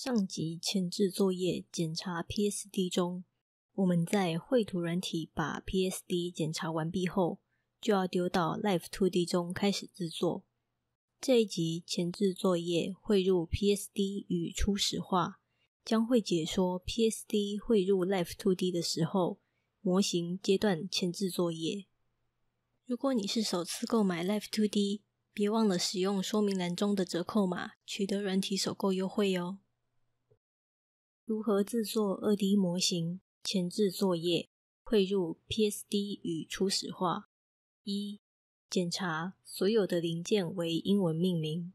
上集前置作业检查 PSD 中，我们在绘图软体把 PSD 检查完毕后，就要丢到 Life t o D 中开始制作。这一集前置作业汇入 PSD 与初始化，将会解说 PSD 汇入 Life t o D 的时候，模型阶段前置作业。如果你是首次购买 Life t o D，别忘了使用说明栏中的折扣码，取得软体首购优惠哟。如何制作 2D 模型？前置作业：汇入 PSD 与初始化。一、检查所有的零件为英文命名。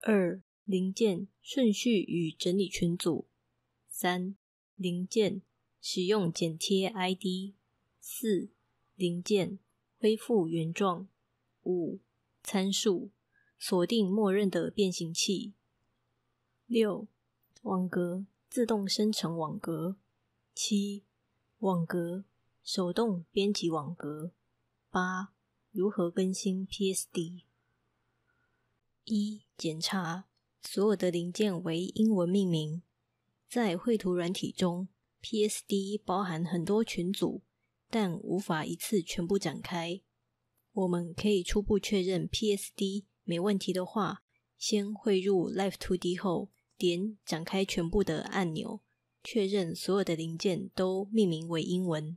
二、零件顺序与整理群组。三、零件使用剪贴 ID。四、零件恢复原状。五、参数锁定默认的变形器。六、网格。自动生成网格七，网格手动编辑网格八，如何更新 PSD？一检查所有的零件为英文命名。在绘图软体中，PSD 包含很多群组，但无法一次全部展开。我们可以初步确认 PSD 没问题的话，先汇入 l i v e t o d 后。点展开全部的按钮，确认所有的零件都命名为英文。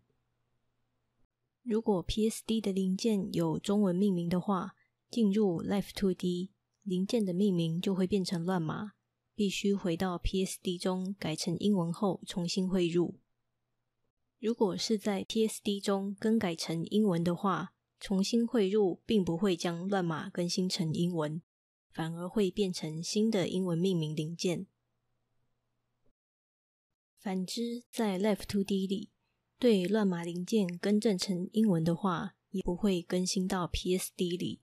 如果 PSD 的零件有中文命名的话，进入 Life Two D，零件的命名就会变成乱码，必须回到 PSD 中改成英文后重新汇入。如果是在 p s d 中更改成英文的话，重新汇入并不会将乱码更新成英文。反而会变成新的英文命名零件。反之，在 l i f e 2D 里，对乱码零件更正成英文的话，也不会更新到 PSD 里。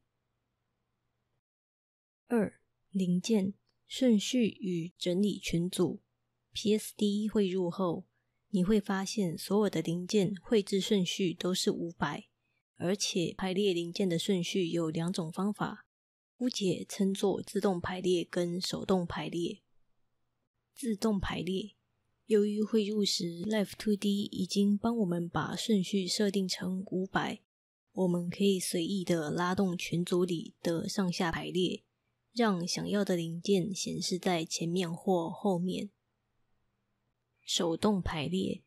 二、零件顺序与整理群组。PSD 汇入后，你会发现所有的零件绘制顺序都是五百，而且排列零件的顺序有两种方法。姑且称作自动排列跟手动排列。自动排列，由于汇入时 Life to D 已经帮我们把顺序设定成五百，我们可以随意的拉动群组里的上下排列，让想要的零件显示在前面或后面。手动排列，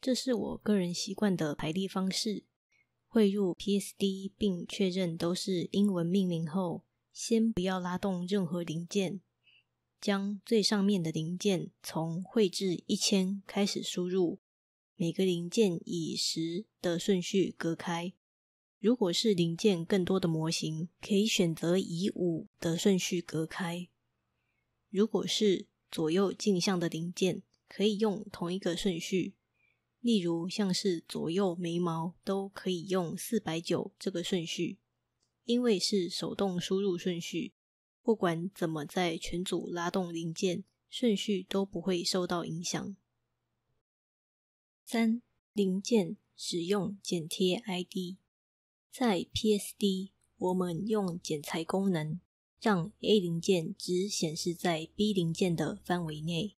这是我个人习惯的排列方式。汇入 PSD 并确认都是英文命令后。先不要拉动任何零件，将最上面的零件从绘制一千开始输入，每个零件以十的顺序隔开。如果是零件更多的模型，可以选择以五的顺序隔开。如果是左右镜像的零件，可以用同一个顺序，例如像是左右眉毛都可以用四百九这个顺序。因为是手动输入顺序，不管怎么在群组拉动零件，顺序都不会受到影响。三零件使用剪贴 ID，在 PSD 我们用剪裁功能，让 A 零件只显示在 B 零件的范围内。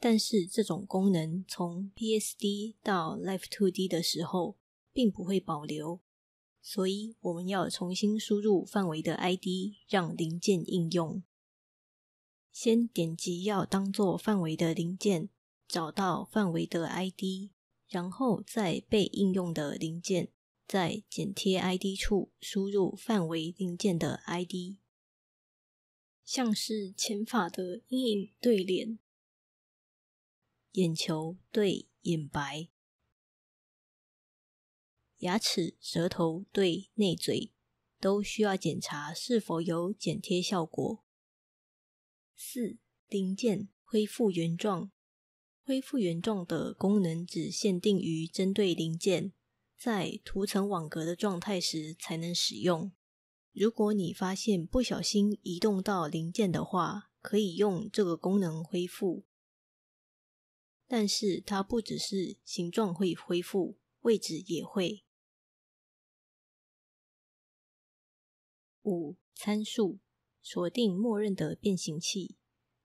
但是这种功能从 PSD 到 l i v e t o d 的时候，并不会保留。所以我们要重新输入范围的 ID，让零件应用。先点击要当做范围的零件，找到范围的 ID，然后在被应用的零件，在剪贴 ID 处输入范围零件的 ID，像是浅法的阴影对联，眼球对眼白。牙齿、舌头对内嘴都需要检查是否有剪贴效果。四零件恢复原状，恢复原状的功能只限定于针对零件在涂层网格的状态时才能使用。如果你发现不小心移动到零件的话，可以用这个功能恢复。但是它不只是形状会恢复，位置也会。五参数锁定默认的变形器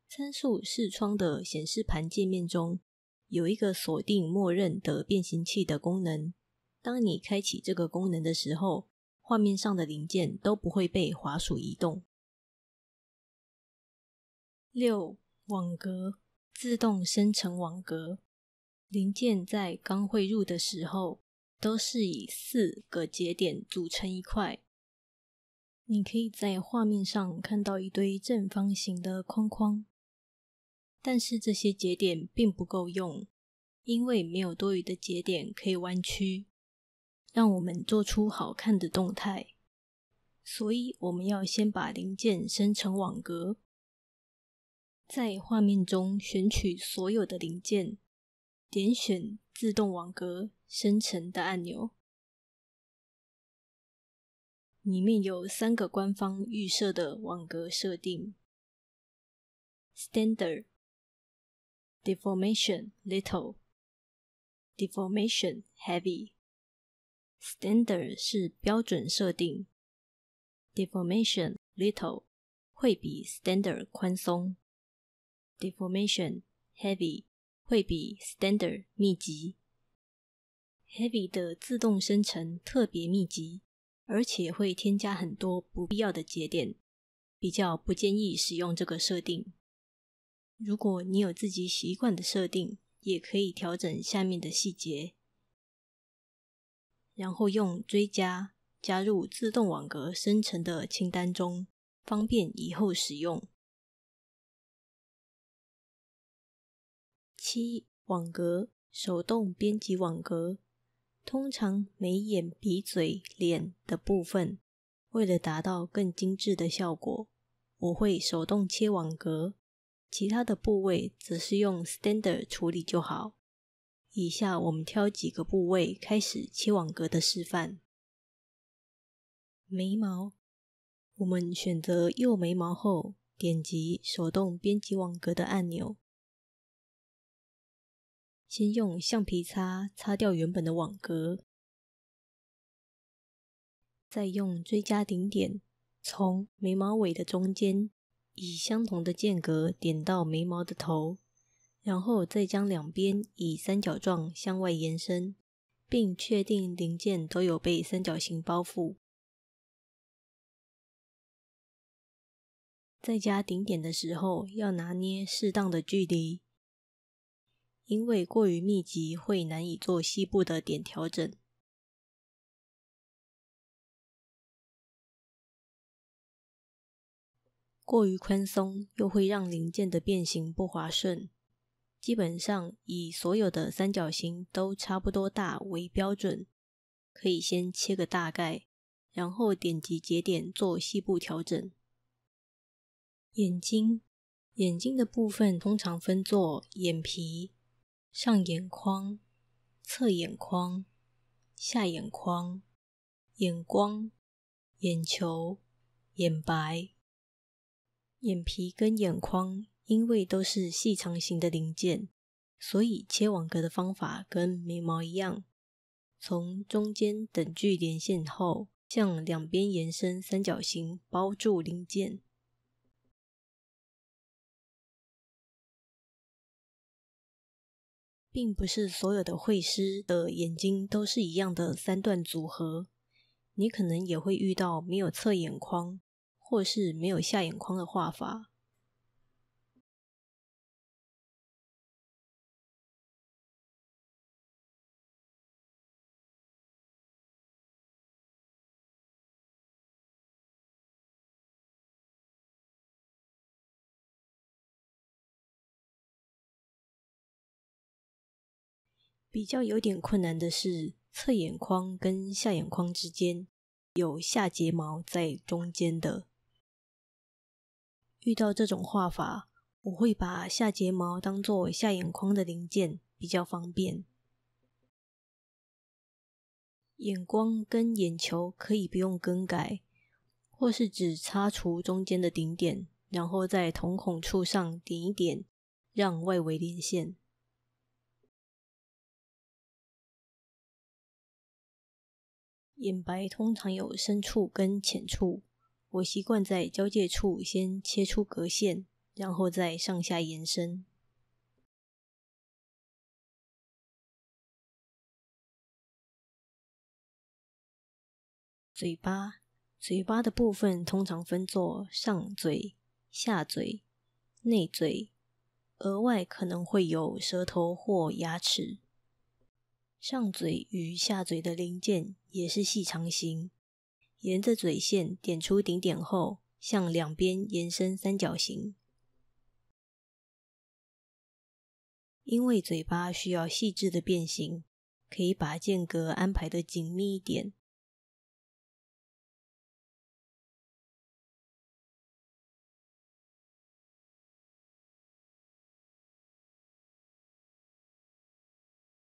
参数视窗的显示盘界面中有一个锁定默认的变形器的功能。当你开启这个功能的时候，画面上的零件都不会被滑鼠移动。六网格自动生成网格零件在刚汇入的时候都是以四个节点组成一块。你可以在画面上看到一堆正方形的框框，但是这些节点并不够用，因为没有多余的节点可以弯曲，让我们做出好看的动态。所以我们要先把零件生成网格，在画面中选取所有的零件，点选自动网格生成的按钮。里面有三个官方预设的网格设定：standard、deformation little、deformation heavy。standard 是标准设定，deformation little 会比 standard 宽松，deformation heavy 会比 standard 密集。heavy 的自动生成特别密集。而且会添加很多不必要的节点，比较不建议使用这个设定。如果你有自己习惯的设定，也可以调整下面的细节，然后用追加加入自动网格生成的清单中，方便以后使用。七网格手动编辑网格。通常眉眼鼻嘴脸的部分，为了达到更精致的效果，我会手动切网格，其他的部位则是用 standard 处理就好。以下我们挑几个部位开始切网格的示范。眉毛，我们选择右眉毛后，点击手动编辑网格的按钮。先用橡皮擦擦掉原本的网格，再用追加顶点，从眉毛尾的中间以相同的间隔点到眉毛的头，然后再将两边以三角状向外延伸，并确定零件都有被三角形包覆。在加顶点的时候，要拿捏适当的距离。因为过于密集会难以做细部的点调整，过于宽松又会让零件的变形不滑顺。基本上以所有的三角形都差不多大为标准，可以先切个大概，然后点击节点做细部调整。眼睛，眼睛的部分通常分作眼皮。上眼眶、侧眼眶、下眼眶、眼光、眼球、眼白、眼皮跟眼眶，因为都是细长型的零件，所以切网格的方法跟眉毛一样，从中间等距连线后，向两边延伸三角形包住零件。并不是所有的绘师的眼睛都是一样的三段组合，你可能也会遇到没有侧眼眶或是没有下眼眶的画法。比较有点困难的是，侧眼眶跟下眼眶之间有下睫毛在中间的。遇到这种画法，我会把下睫毛当做下眼眶的零件，比较方便。眼光跟眼球可以不用更改，或是只擦除中间的顶点，然后在瞳孔处上点一点，让外围连线。眼白通常有深处跟浅处，我习惯在交界处先切出隔线，然后再上下延伸。嘴巴，嘴巴的部分通常分作上嘴、下嘴、内嘴，额外可能会有舌头或牙齿。上嘴与下嘴的零件。也是细长形，沿着嘴线点出顶点后，向两边延伸三角形。因为嘴巴需要细致的变形，可以把间隔安排的紧密一点。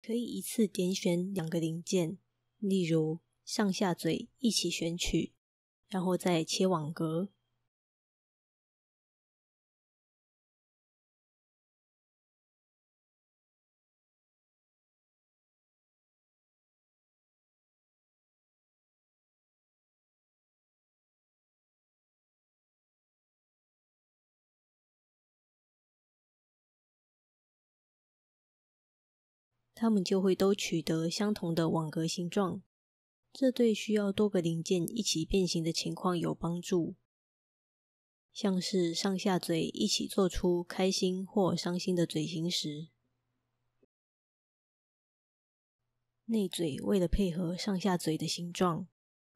可以一次点选两个零件。例如，上下嘴一起选取，然后再切网格。它们就会都取得相同的网格形状，这对需要多个零件一起变形的情况有帮助，像是上下嘴一起做出开心或伤心的嘴型时，内嘴为了配合上下嘴的形状，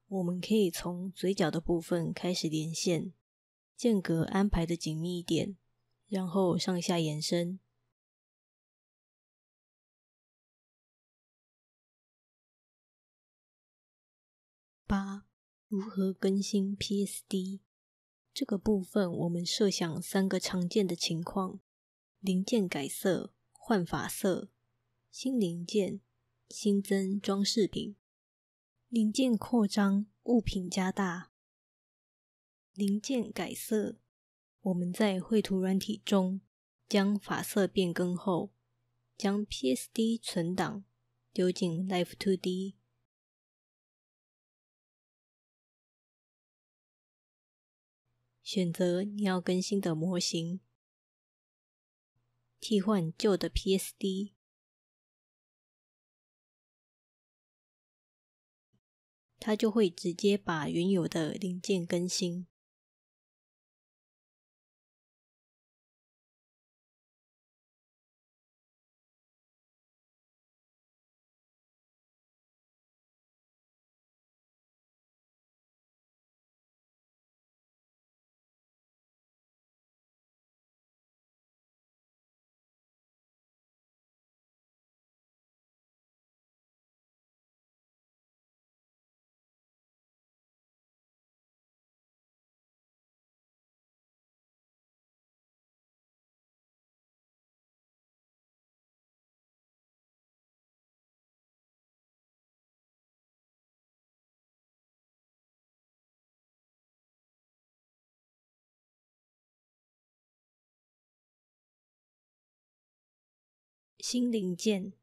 我们可以从嘴角的部分开始连线，间隔安排的紧密一点，然后上下延伸。八，如何更新 PSD？这个部分我们设想三个常见的情况：零件改色、换法色、新零件、新增装饰品、零件扩张、物品加大、零件改色。我们在绘图软体中将法色变更后，将 PSD 存档丢进 Life2D。选择你要更新的模型，替换旧的 PSD，它就会直接把原有的零件更新。新零件，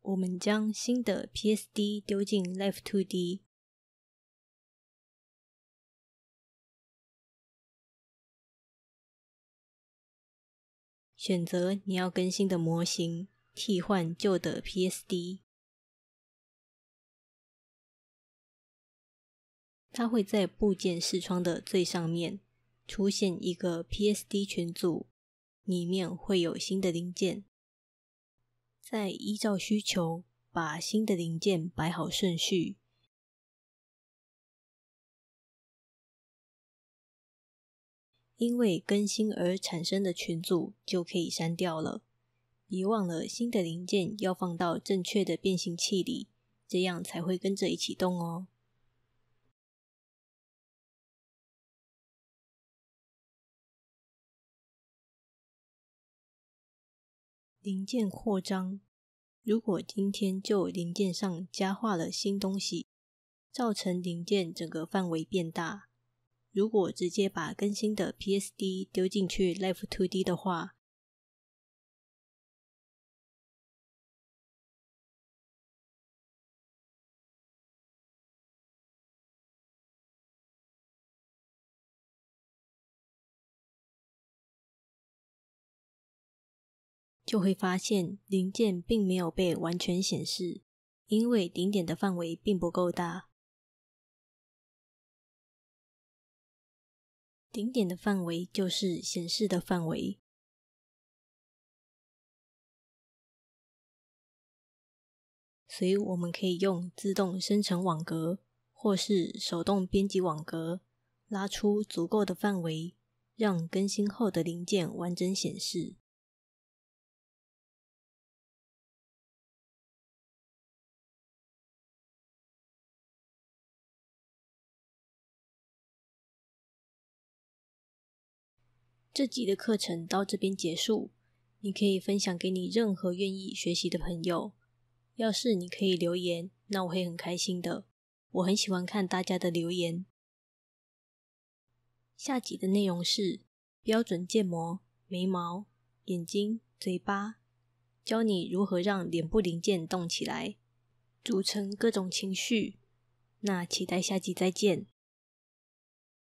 我们将新的 PSD 丢进 Live 2D，选择你要更新的模型，替换旧的 PSD，它会在部件视窗的最上面出现一个 PSD 群组，里面会有新的零件。再依照需求，把新的零件摆好顺序。因为更新而产生的群组就可以删掉了。别忘了新的零件要放到正确的变形器里，这样才会跟着一起动哦。零件扩张，如果今天就零件上加画了新东西，造成零件整个范围变大。如果直接把更新的 PSD 丢进去 Live 2D 的话，就会发现零件并没有被完全显示，因为顶点的范围并不够大。顶点的范围就是显示的范围，所以我们可以用自动生成网格，或是手动编辑网格，拉出足够的范围，让更新后的零件完整显示。这集的课程到这边结束，你可以分享给你任何愿意学习的朋友。要是你可以留言，那我会很开心的。我很喜欢看大家的留言。下集的内容是标准建模、眉毛、眼睛、嘴巴，教你如何让脸部零件动起来，组成各种情绪。那期待下集再见。